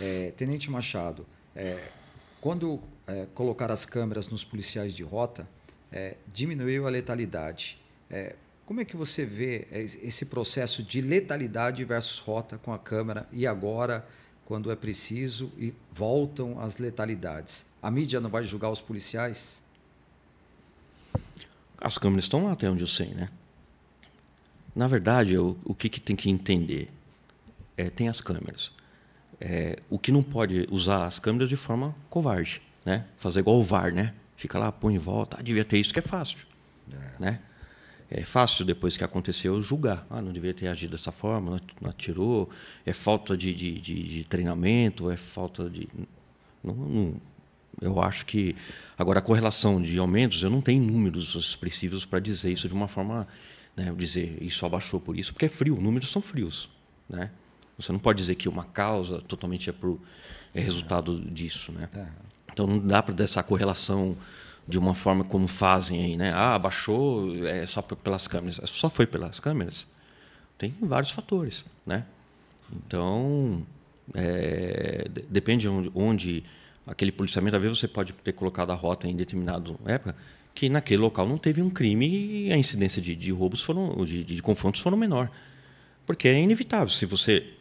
É, Tenente Machado, é, quando é, colocar as câmeras nos policiais de rota, é, diminuiu a letalidade. É, como é que você vê é, esse processo de letalidade versus rota com a câmera e agora, quando é preciso, e voltam as letalidades? A mídia não vai julgar os policiais? As câmeras estão lá até onde eu sei, né? Na verdade, o, o que, que tem que entender? É, tem as câmeras é, o que não pode usar as câmeras de forma covarde, né? Fazer igual o VAR, né? Fica lá, põe em volta, ah, devia ter isso que é fácil, é. né? É fácil depois que aconteceu julgar. Ah, não devia ter agido dessa forma, não atirou. É falta de, de, de, de treinamento, é falta de. Não, não, eu acho que agora a correlação de aumentos, eu não tenho números expressivos para dizer isso de uma forma, né, dizer isso abaixou por isso, porque é frio. Números são frios, né? Você não pode dizer que uma causa totalmente é, pro, é resultado disso. Né? É. Então não dá para dessa correlação de uma forma como fazem aí, né? Ah, baixou é só pelas câmeras. É só foi pelas câmeras? Tem vários fatores, né? Então, é, depende onde, onde, aquele policiamento, às vezes você pode ter colocado a rota em determinada época, que naquele local não teve um crime e a incidência de, de roubos foram, de, de confrontos foram menor. Porque é inevitável. Se você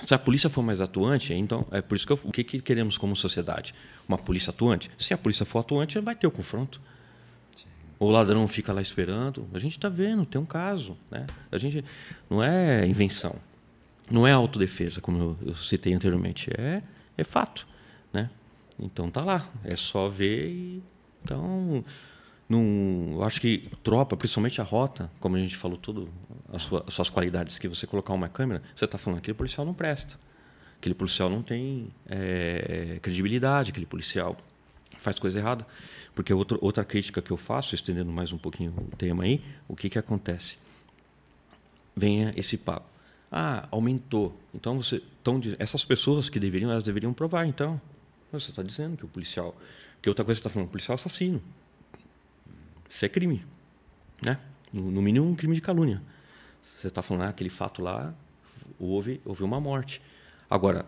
se a polícia for mais atuante, então é por isso que eu, o que, que queremos como sociedade? Uma polícia atuante? Se a polícia for atuante, vai ter o confronto. Sim. O ladrão fica lá esperando. A gente está vendo, tem um caso. Né? A gente não é invenção, não é autodefesa, como eu, eu citei anteriormente, é, é fato. Né? Então tá lá, é só ver. E, então num, eu acho que tropa, principalmente a rota, como a gente falou tudo, as, sua, as suas qualidades, que você colocar uma câmera, você está falando que aquele policial não presta. Aquele policial não tem é, é, credibilidade, aquele policial faz coisa errada. Porque outro, outra crítica que eu faço, estendendo mais um pouquinho o tema aí, o que, que acontece? Venha esse papo. Ah, aumentou. Então você. Tão, essas pessoas que deveriam, elas deveriam provar, então. Você está dizendo que o policial. Que outra coisa você está falando, o policial é assassino. Isso é crime, né? No, no mínimo um crime de calúnia. Você está falando ah, aquele fato lá houve houve uma morte. Agora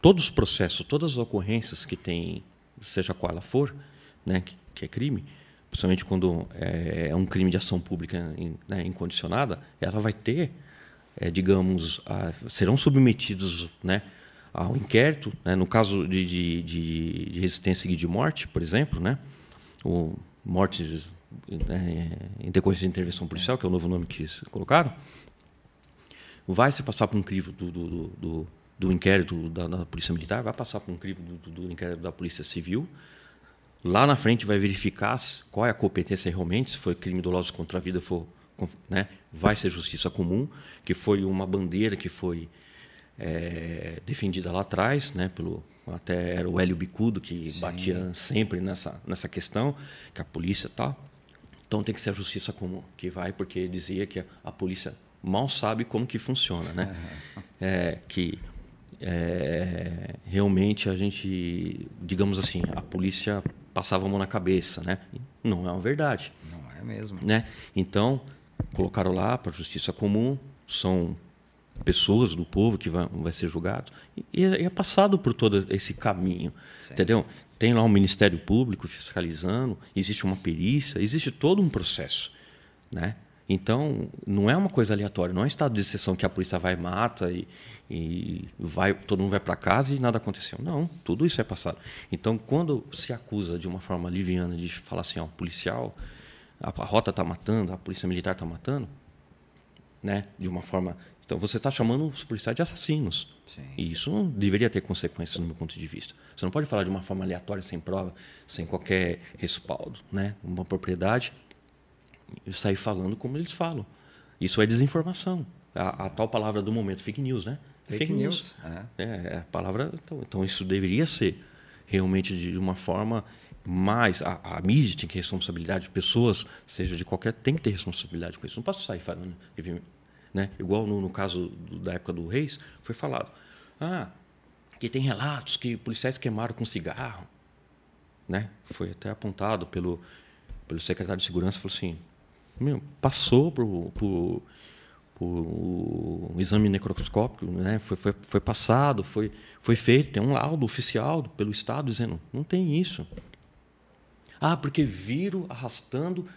todos os processos, todas as ocorrências que tem, seja qual ela for, né, que, que é crime, principalmente quando é, é um crime de ação pública né, incondicionada, ela vai ter, é, digamos, a, serão submetidos né, ao inquérito, né, no caso de, de, de, resistência e de morte, por exemplo, né, ou mortes né, em decorrência de intervenção policial, que é o novo nome que colocaram, vai se passar por um crivo do, do, do, do inquérito da, da, Polícia Militar, vai passar por um crivo do, inquérito da Polícia Civil. Lá na frente vai verificar qual é a competência realmente, se foi crime doloso contra a vida, for, né, vai ser justiça comum, que foi uma bandeira que foi é, defendida lá atrás, né, pelo, até era o Hélio Bicudo que Sim. batia sempre nessa, nessa questão, que a polícia tal. Tá, então tem que ser a justiça comum que vai, porque dizia que a, a polícia mal sabe como que funciona, né? É, que é, realmente a gente, digamos assim, a polícia passava a mão na cabeça, né? Não é uma verdade. Não é mesmo. Né? Então colocaram lá para a justiça comum, são pessoas do povo que vai, vai ser julgado e, é, e é passado por todo esse caminho, Sim. entendeu? Tem lá o um Ministério Público fiscalizando, existe uma perícia, existe todo um processo. Né? Então, não é uma coisa aleatória, não é um estado de exceção que a polícia vai mata e, e vai, todo mundo vai para casa e nada aconteceu. Não, tudo isso é passado. Então, quando se acusa de uma forma liviana de falar assim, ó, um policial, a, a rota está matando, a polícia militar está matando, né, de uma forma então você está chamando os policiais de assassinos. Sim. E isso deveria ter consequências, no meu ponto de vista. Você não pode falar de uma forma aleatória, sem prova, sem qualquer respaldo. Né? Uma propriedade e sair falando como eles falam. Isso é desinformação. A, a tal palavra do momento, fake news, né? Fake, fake news. news. É. é. é. a palavra. Então, então, isso deveria ser realmente de uma forma mais. A, a mídia tem que ter responsabilidade, pessoas, seja de qualquer, tem que ter responsabilidade com isso. Não posso sair falando, né? Igual no, no caso do, da época do Reis, foi falado. Ah, que tem relatos que policiais queimaram com cigarro, né? Foi até apontado pelo, pelo secretário de segurança, falou assim, meu, passou por o exame necroscópico, né? foi, foi, foi, passado, foi, foi feito, tem um laudo oficial pelo Estado dizendo, não tem isso. Ah, porque viram arrastando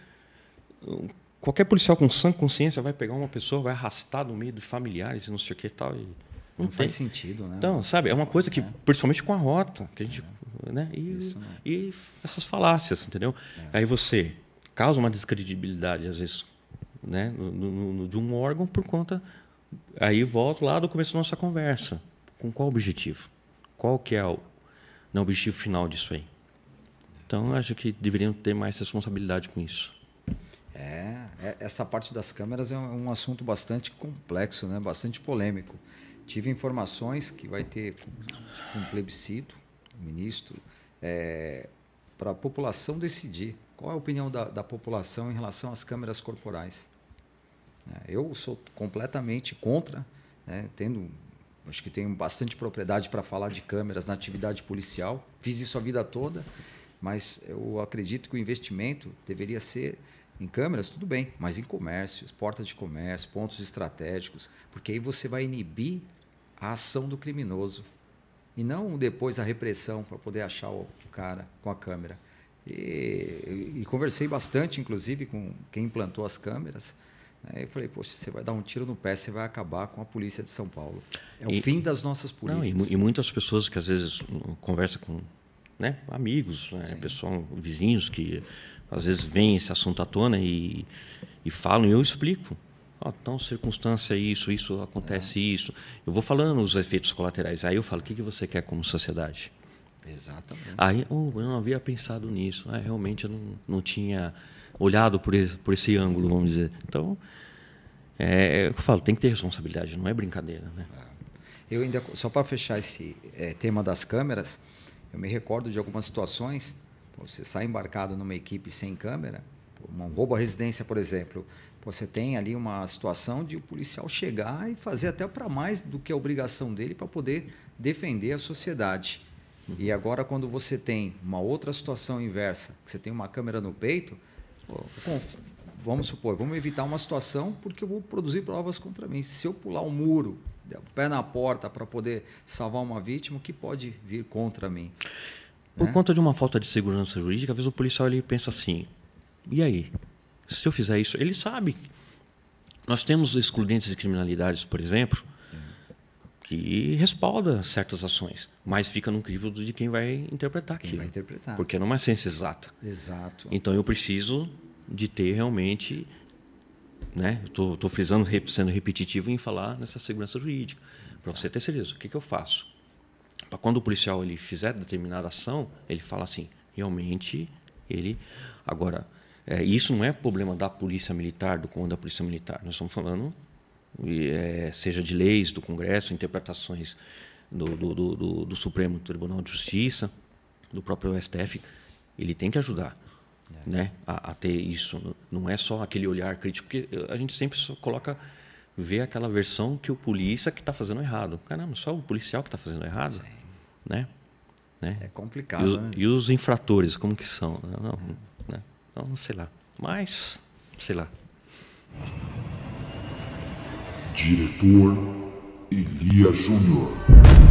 hum, Qualquer policial com sã consciência vai pegar uma pessoa, vai arrastar no meio dos familiares e não sei o que e tal. E não, não faz sentido, né? Então, sabe, é uma coisa que, é. principalmente com a rota, que a gente. É. Né? E, Isso, né? e essas falácias, entendeu? É. Aí você causa uma descredibilidade, às vezes, né, no, no, no, de um órgão por conta. Aí volto lá do começo da nossa conversa. Com qual objetivo? Qual que é o, né, objetivo final disso aí? Então, acho que deveriam ter mais responsabilidade com isso. É, é, essa parte das câmeras é, é um assunto bastante complexo, né? bastante polêmico. Tive informações que vai ter um plebiscito, ministro, é, para a população decidir qual é a opinião da, da população em relação às câmeras corporais. É, eu sou completamente contra, né? tendo, acho que tenho bastante propriedade para falar de câmeras na atividade policial, fiz isso a vida toda, mas eu acredito que o investimento deveria ser em câmeras, tudo bem, mas em comércios, portas de comércio, pontos estratégicos, porque aí você vai inibir a ação do criminoso e não depois a repressão para poder achar o cara com a câmera. E, e, conversei bastante, inclusive, com quem implantou as câmeras. Né, e Eu falei, poxa, você vai dar um tiro no pé, você vai acabar com a polícia de São Paulo. É o e, fim das nossas polícias. Não, e, e, muitas pessoas que às vezes hum, conversa com né, amigos, né, pessoal, vizinhos que às vezes vem esse assunto à tona e, e falam e eu explico. Oh, então, circunstância isso, isso acontece é. isso. Eu vou falando os efeitos colaterais. Aí eu falo, o que, que você quer como sociedade? Exatamente. Aí, oh, eu não havia pensado nisso. Ah, realmente eu não, não tinha olhado por esse, por esse ângulo, vamos dizer. Então, é, é eu falo, tem que ter responsabilidade, não é brincadeira. Né? É. Eu ainda, só para fechar esse é, tema das câmeras, eu me recordo de algumas situações você sai embarcado numa equipe sem câmera, um roubo à residência, por exemplo, você tem ali uma situação de o policial chegar e fazer até para mais do que a obrigação dele para poder defender a sociedade. E agora, quando você tem uma outra situação inversa, que você tem uma câmera no peito, vamos supor, vamos evitar uma situação porque eu vou produzir provas contra mim. Se eu pular um muro, o pé na porta para poder salvar uma vítima, o que pode vir contra mim? Por né? conta de uma falta de segurança jurídica, às vezes o policial ele pensa assim: e aí? Se eu fizer isso, ele sabe. Nós temos excludentes de criminalidades, por exemplo, que respalda certas ações, mas fica no crivo de quem vai interpretar quem Vai interpretar. Porque não é uma ciência exata. Exato. Então eu preciso de ter realmente, né? Estou frisando, sendo repetitivo em falar nessa segurança jurídica para você ter certeza. O que, que eu faço? para quando o policial ele fizer determinada ação, ele fala assim, realmente ele agora é, isso não é problema da polícia militar, do comando da polícia militar. Nós estamos falando é, seja de leis do Congresso, interpretações do, do, do, do, Supremo Tribunal de Justiça, do próprio STF, ele tem que ajudar. É. Né, a, a, ter isso não é só aquele olhar crítico que a gente sempre só coloca ver aquela versão que o polícia que está fazendo errado caramba só o policial que está fazendo errado é né? né? É complicado, e os, né? e os, infratores, como que são? Não, né? não, sei lá. Mas, sei lá. Diretor Elia Júnior.